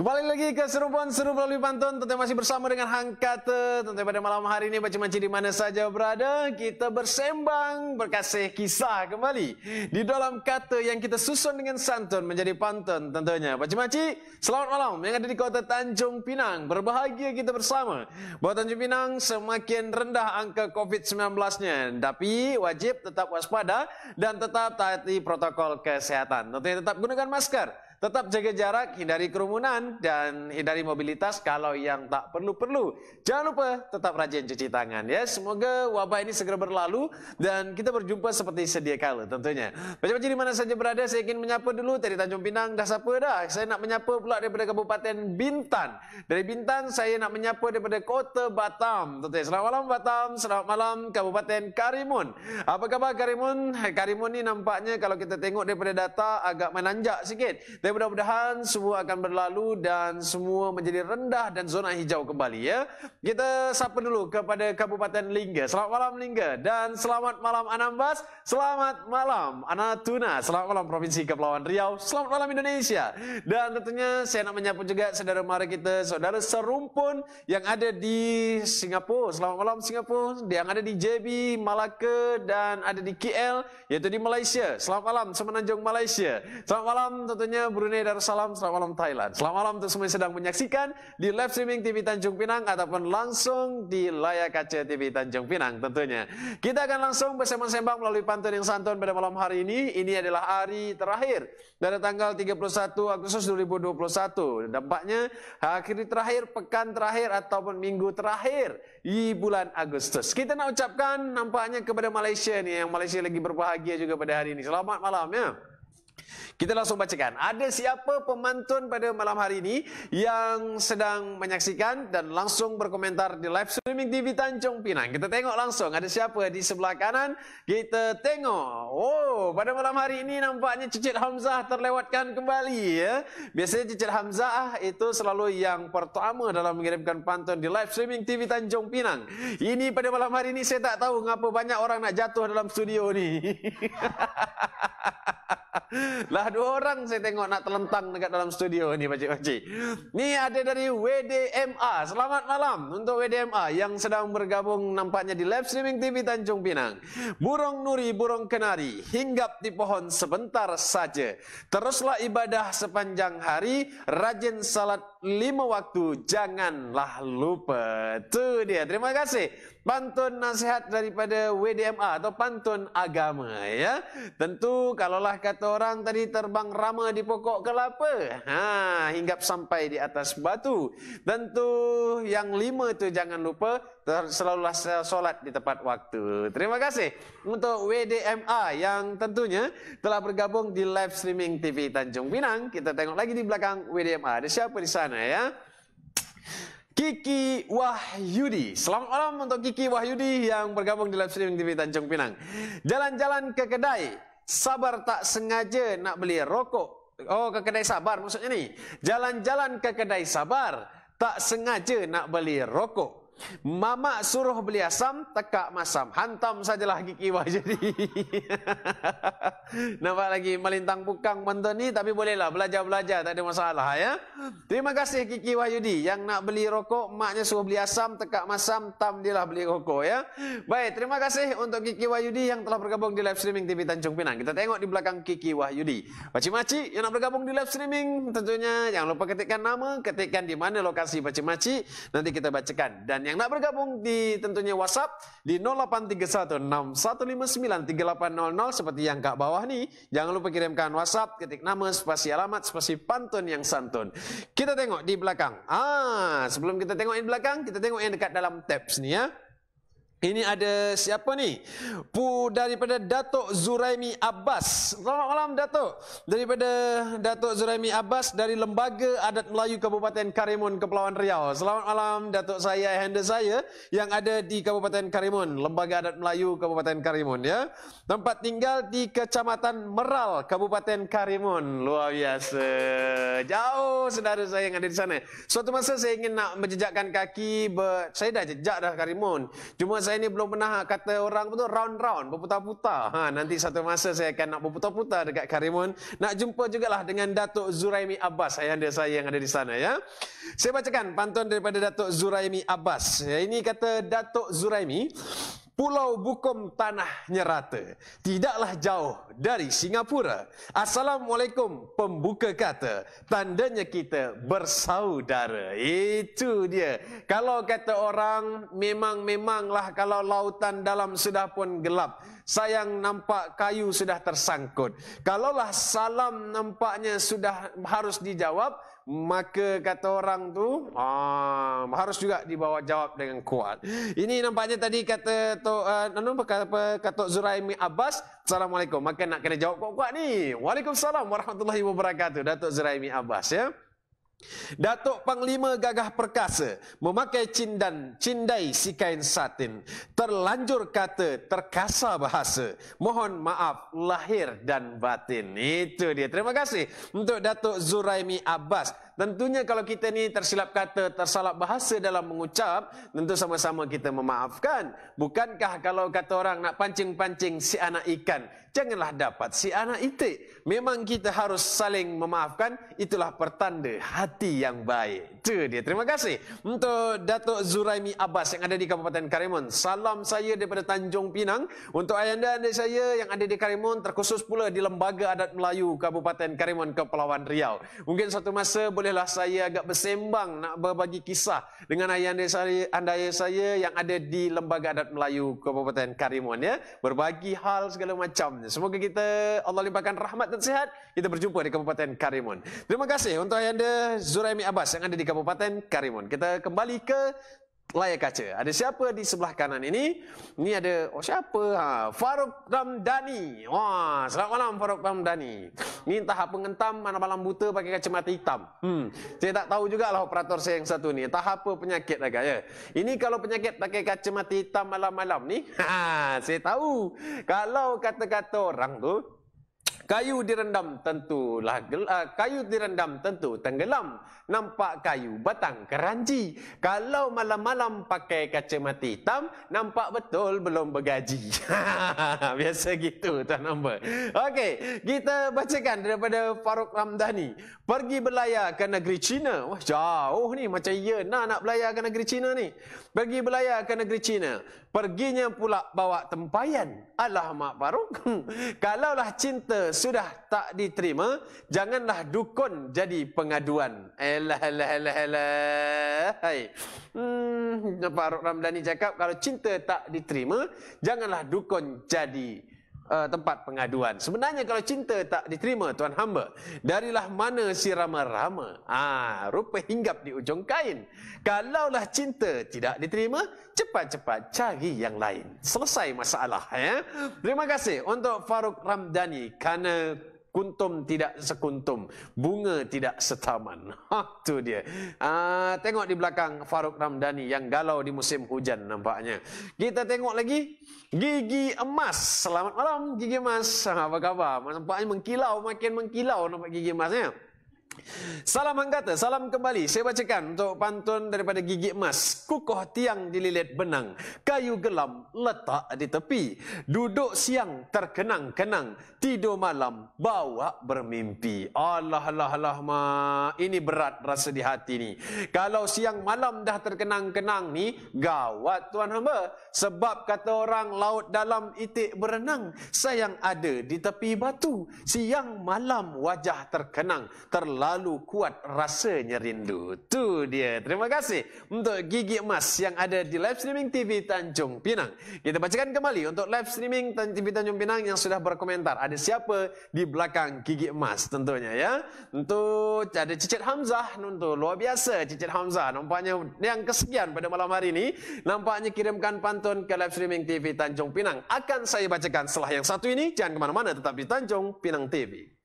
Kembali lagi ke Serupan Seru Melalui Pantun. Tentu masih bersama dengan Hang Kata. Tentu pada malam hari ini, macam macam di mana saja berada, kita bersembang berkasih kisah kembali. Di dalam kata yang kita susun dengan santun menjadi pantun tentunya. Macam macam, selamat malam yang ada di kota Tanjung Pinang. Berbahagia kita bersama. Bahawa Tanjung Pinang, semakin rendah angka COVID-19-nya. Tapi wajib tetap waspada dan tetap taati protokol kesehatan. Tentunya tetap gunakan masker tetap jaga jarak, hindari kerumunan, dan hindari mobilitas kalau yang tak perlu-perlu. Jangan lupa tetap rajin cuci tangan ya. Semoga wabah ini segera berlalu dan kita berjumpa seperti sedia kala tentunya. Macam-macam di mana saja berada, saya ingin menyapa dulu dari Tanjung Pinang dah siapa dah. Saya nak menyapa pula daripada Kabupaten Bintan. Dari Bintan saya nak menyapa daripada Kota Batam. Tentunya selamat malam Batam, selamat malam Kabupaten Karimun. Apa khabar Karimun? Karimun ni nampaknya kalau kita tengok daripada data agak menanjak sikit. Tapi mudah-mudahan semua akan berlalu dan semua menjadi rendah dan zona hijau kembali ya. Kita sapa dulu kepada Kabupaten Lingga. Selamat malam Lingga dan selamat malam Anambas. Selamat malam Anatuna. Selamat malam Provinsi Kepulauan Riau. Selamat malam Indonesia. Dan tentunya saya nak menyapa juga saudara mara kita, saudara serumpun yang ada di Singapura. Selamat malam Singapura. Yang ada di JB, Malaka dan ada di KL yaitu di Malaysia. Selamat malam Semenanjung Malaysia. Selamat malam tentunya Brunei Darussalam, selamat malam Thailand. Selamat malam untuk semua yang sedang menyaksikan di live streaming TV Tanjung Pinang ataupun langsung di layar kaca TV Tanjung Pinang tentunya. Kita akan langsung bersama sembang melalui pantun yang santun pada malam hari ini. Ini adalah hari terakhir dari tanggal 31 Agustus 2021. Dampaknya hari terakhir, pekan terakhir ataupun minggu terakhir di bulan Agustus. Kita nak ucapkan nampaknya kepada Malaysia ni yang Malaysia lagi berbahagia juga pada hari ini. Selamat malam ya. Kita langsung bacakan. Ada siapa pemantun pada malam hari ini yang sedang menyaksikan dan langsung berkomentar di live streaming TV Tanjung Pinang. Kita tengok langsung ada siapa di sebelah kanan. Kita tengok. Oh, pada malam hari ini nampaknya Cicit Hamzah terlewatkan kembali ya. Biasanya Cicit Hamzah itu selalu yang pertama dalam mengirimkan pantun di live streaming TV Tanjung Pinang. Ini pada malam hari ini saya tak tahu mengapa banyak orang nak jatuh dalam studio ni. lah dua orang saya tengok nak terlentang dekat dalam studio ni pakcik-pakcik. Ni ada dari WDMA. Selamat malam untuk WDMA yang sedang bergabung nampaknya di live streaming TV Tanjung Pinang. Burung nuri, burung kenari, hinggap di pohon sebentar saja. Teruslah ibadah sepanjang hari, rajin salat lima waktu, janganlah lupa. Tu dia. Terima kasih pantun nasihat daripada WDMA atau pantun agama ya. Tentu kalaulah kata orang tadi terbang rama di pokok kelapa, ha hinggap sampai di atas batu. Tentu yang lima tu jangan lupa selalulah solat di tempat waktu. Terima kasih untuk WDMA yang tentunya telah bergabung di live streaming TV Tanjung Pinang. Kita tengok lagi di belakang WDMA. Ada siapa di sana ya? Kiki Wahyudi. Selamat malam untuk Kiki Wahyudi yang bergabung di live streaming TV Tanjung Pinang. Jalan-jalan ke kedai, sabar tak sengaja nak beli rokok. Oh, ke kedai sabar maksudnya ni. Jalan-jalan ke kedai sabar, tak sengaja nak beli rokok. Mama suruh beli asam, tekak masam. Hantam sajalah gigi wajah ni. Nampak lagi melintang pukang benda ni, tapi bolehlah belajar-belajar, tak ada masalah ya. Terima kasih Kiki Wahyudi yang nak beli rokok, maknya suruh beli asam, tekak masam, tam dia lah beli rokok ya. Baik, terima kasih untuk Kiki Wahyudi yang telah bergabung di live streaming TV Tanjung Pinang. Kita tengok di belakang Kiki Wahyudi. Paci-maci yang nak bergabung di live streaming tentunya jangan lupa ketikkan nama, ketikkan di mana lokasi paci-maci, nanti kita bacakan. Dan yang nak bergabung di tentunya WhatsApp di 0831 seperti yang kat bawah ni. Jangan lupa kirimkan WhatsApp, ketik nama, spasi alamat, spasi pantun yang santun. Kita tengok di belakang. Ah, sebelum kita tengok yang di belakang, kita tengok yang dekat dalam tabs ni ya. Ini ada siapa ni? Pu daripada Datuk Zuraimi Abbas. Selamat malam Datuk. Daripada Datuk Zuraimi Abbas dari Lembaga Adat Melayu Kabupaten Karimun Kepulauan Riau. Selamat malam Datuk saya handa saya yang ada di Kabupaten Karimun, Lembaga Adat Melayu Kabupaten Karimun ya. Tempat tinggal di Kecamatan Meral Kabupaten Karimun. Luar biasa. Jauh saudara saya yang ada di sana. Suatu masa saya ingin nak menjejakkan kaki saya dah jejak dah Karimun. Cuma saya ni belum pernah kata orang betul round-round berputar-putar. Ha nanti satu masa saya akan nak berputar-putar dekat Karimun. Nak jumpa jugalah dengan Datuk Zuraimi Abbas ayah saya yang ada di sana ya. Saya bacakan pantun daripada Datuk Zuraimi Abbas. Ya ini kata Datuk Zuraimi, Pulau Bukom tanahnya rata. Tidaklah jauh dari Singapura. Assalamualaikum pembuka kata. Tandanya kita bersaudara. Itu dia. Kalau kata orang memang-memanglah kalau lautan dalam sudah pun gelap. Sayang nampak kayu sudah tersangkut. Kalaulah salam nampaknya sudah harus dijawab maka kata orang tu ah, harus juga dibawa jawab dengan kuat. Ini nampaknya tadi kata Tok ah, anu uh, apa kata Zuraimi Abbas, Assalamualaikum. Maka nak kena jawab kuat-kuat ni. Waalaikumsalam warahmatullahi wabarakatuh. Datuk Zuraimi Abbas ya. Datuk Panglima gagah perkasa memakai cindan cindai si kain satin terlanjur kata terkasar bahasa mohon maaf lahir dan batin itu dia terima kasih untuk Datuk Zuraimi Abbas Tentunya kalau kita ni tersilap kata, tersalap bahasa dalam mengucap, tentu sama-sama kita memaafkan. Bukankah kalau kata orang nak pancing-pancing si anak ikan, janganlah dapat si anak itik. Memang kita harus saling memaafkan, itulah pertanda hati yang baik. Itu dia. Terima kasih. Untuk Datuk Zuraimi Abbas yang ada di Kabupaten Karimun, salam saya daripada Tanjung Pinang. Untuk ayanda anda saya yang ada di Karimun, terkhusus pula di Lembaga Adat Melayu Kabupaten Karimun, Kepulauan Riau. Mungkin suatu masa boleh adalah saya agak bersembang nak berbagi kisah dengan ayah saya, andai saya yang ada di Lembaga Adat Melayu Kabupaten Karimun ya. Berbagi hal segala macam. Semoga kita Allah limpahkan rahmat dan sihat. Kita berjumpa di Kabupaten Karimun. Terima kasih untuk ayah anda Zuraimi Abbas yang ada di Kabupaten Karimun. Kita kembali ke layar kaca. Ada siapa di sebelah kanan ini? Ini ada oh siapa? Ha, Faruk Ramdani. Wah, selamat malam Faruk Ramdani. Ini tahap pengentam mana malam buta pakai kacamata hitam. Hmm. Saya tak tahu juga lah operator saya yang satu ni. Tahap apa penyakit agak lah, ya. Ini kalau penyakit pakai kacamata hitam malam-malam ni, ha, saya tahu. Kalau kata-kata orang tu, Kayu direndam tentulah gel- uh, kayu direndam tentu tenggelam. Nampak kayu batang keranji. Kalau malam-malam pakai kaca mati hitam, nampak betul belum bergaji. Biasa gitu tuan nombor. Okey, kita bacakan daripada Faruk Ramdhani. Pergi berlayar ke negeri China. Wah, jauh ni macam ya nak nak berlayar ke negeri China ni. Pergi berlayar ke negeri China. Perginya pula bawa tempayan. Alah mak Farouk. Kalaulah cinta sudah tak diterima, janganlah dukun jadi pengaduan. Elah, elah, elah, elah. Hai. Hmm, Pak Ramdhani cakap, kalau cinta tak diterima, janganlah dukun jadi uh, tempat pengaduan. Sebenarnya kalau cinta tak diterima tuan hamba, darilah mana si rama-rama? Ah, rupa hinggap di ujung kain. Kalaulah cinta tidak diterima, cepat-cepat cari yang lain. Selesai masalah ya. Terima kasih untuk Faruk Ramdani kerana Kuntum tidak sekuntum. Bunga tidak setaman. Ha, tu dia. Uh, tengok di belakang Faruk Ramdhani yang galau di musim hujan nampaknya. Kita tengok lagi. Gigi emas. Selamat malam Gigi emas. Ha, apa khabar? Nampaknya mengkilau. Makin mengkilau nampak gigi emasnya. Salam angkata, salam kembali. Saya bacakan untuk pantun daripada Gigi Emas. Kukuh tiang dililit benang, kayu gelam letak di tepi. Duduk siang terkenang-kenang, tidur malam bawa bermimpi. Allah Allah Allah, ma, ini berat rasa di hati ni. Kalau siang malam dah terkenang-kenang ni, gawat tuan hamba. Sebab kata orang laut dalam itik berenang, sayang ada di tepi batu. Siang malam wajah terkenang, terlalu Terlalu kuat rasanya rindu. Tu dia. Terima kasih untuk Gigi Emas yang ada di live streaming TV Tanjung Pinang. Kita bacakan kembali untuk live streaming TV Tanjung Pinang yang sudah berkomentar. Ada siapa di belakang Gigi Emas tentunya ya. Untuk ada Cicit Hamzah. Untuk luar biasa Cicit Hamzah. Nampaknya yang kesekian pada malam hari ini. Nampaknya kirimkan pantun ke live streaming TV Tanjung Pinang. Akan saya bacakan setelah yang satu ini. Jangan kemana-mana tetap di Tanjung Pinang TV.